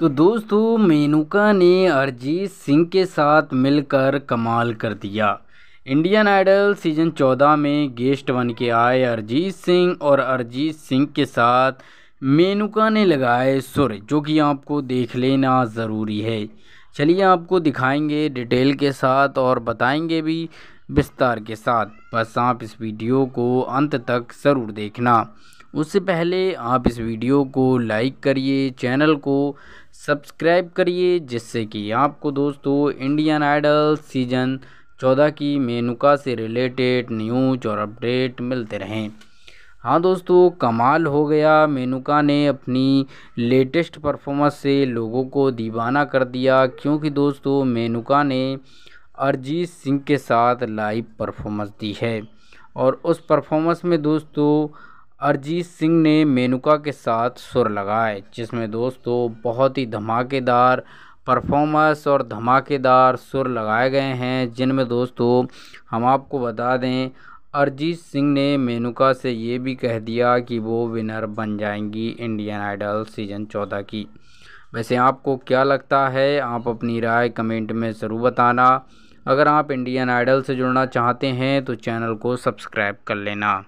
तो दोस्तों मेनुका ने अरिजीत सिंह के साथ मिलकर कमाल कर दिया इंडियन आइडल सीजन 14 में गेस्ट बन के आए अरिजीत सिंह और अरिजीत सिंह के साथ मेनुका ने लगाए सुर जो कि आपको देख लेना ज़रूरी है चलिए आपको दिखाएंगे डिटेल के साथ और बताएंगे भी विस्तार के साथ बस आप इस वीडियो को अंत तक ज़रूर देखना उससे पहले आप इस वीडियो को लाइक करिए चैनल को सब्सक्राइब करिए जिससे कि आपको दोस्तों इंडियन आइडल सीजन चौदह की मेनुका से रिलेटेड न्यूज और अपडेट मिलते रहें हाँ दोस्तों कमाल हो गया मेनुका ने अपनी लेटेस्ट परफॉर्मेंस से लोगों को दीवाना कर दिया क्योंकि दोस्तों मेनुका ने अरिजीत सिंह के साथ लाइव परफॉर्मेंस दी है और उस परफॉर्मेंस में दोस्तों अरिजीत सिंह ने मेनुका के साथ सुर लगाए जिसमें दोस्तों बहुत ही धमाकेदार परफॉर्मेंस और धमाकेदार सुर लगाए गए हैं जिनमें दोस्तों हम आपको बता दें अरिजीत सिंह ने मेनुका से ये भी कह दिया कि वो विनर बन जाएंगी इंडियन आइडल सीज़न चौदह की वैसे आपको क्या लगता है आप अपनी राय कमेंट में ज़रूर बताना अगर आप इंडियन आइडल से जुड़ना चाहते हैं तो चैनल को सब्सक्राइब कर लेना